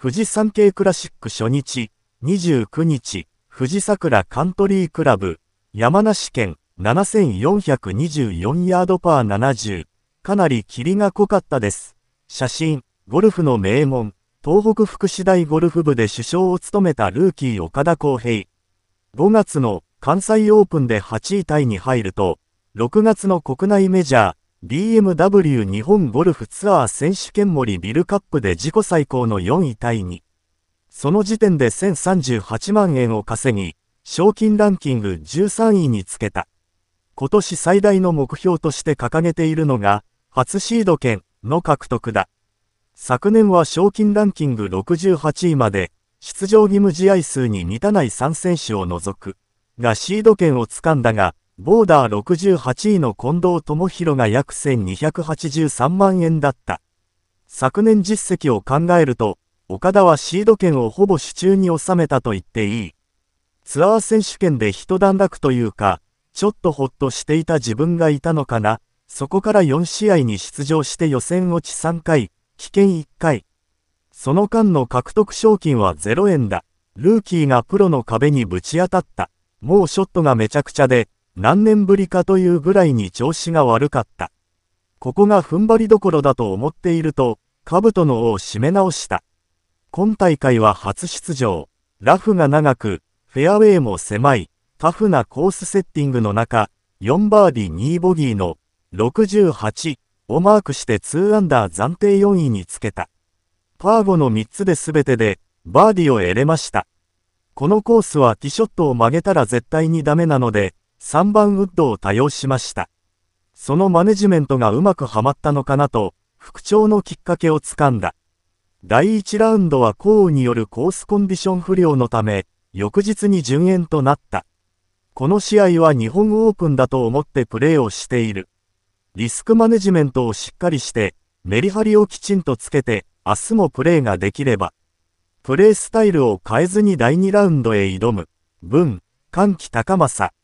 富士山系クラシック初日、29日、富士桜カントリークラブ、山梨県、7424ヤードパー70。かなり霧が濃かったです。写真、ゴルフの名門、東北福祉大ゴルフ部で首相を務めたルーキー岡田光平。5月の関西オープンで8位タイに入ると、6月の国内メジャー、BMW 日本ゴルフツアー選手権森ビルカップで自己最高の4位タイに、その時点で1038万円を稼ぎ、賞金ランキング13位につけた。今年最大の目標として掲げているのが、初シード権の獲得だ。昨年は賞金ランキング68位まで、出場義務試合数に満たない3選手を除く、がシード権をつかんだが、ボーダー68位の近藤智弘が約1283万円だった。昨年実績を考えると、岡田はシード権をほぼ手中に収めたと言っていい。ツアー選手権で一段落というか、ちょっとほっとしていた自分がいたのかな。そこから4試合に出場して予選落ち3回、危険1回。その間の獲得賞金は0円だ。ルーキーがプロの壁にぶち当たった。もうショットがめちゃくちゃで、何年ぶりかというぐらいに調子が悪かった。ここが踏ん張りどころだと思っていると、兜の尾を締め直した。今大会は初出場、ラフが長く、フェアウェイも狭い、タフなコースセッティングの中、4バーディー2ボギーの68をマークして2アンダー暫定4位につけた。パー5の3つで全てでバーディーを得れました。このコースはティショットを曲げたら絶対にダメなので、3番ウッドを多用しました。そのマネジメントがうまくはまったのかなと、復調のきっかけをつかんだ。第1ラウンドは降雨によるコースコンディション不良のため、翌日に順延となった。この試合は日本オープンだと思ってプレーをしている。リスクマネジメントをしっかりして、メリハリをきちんとつけて、明日もプレーができれば。プレースタイルを変えずに第2ラウンドへ挑む。文、歓喜高政。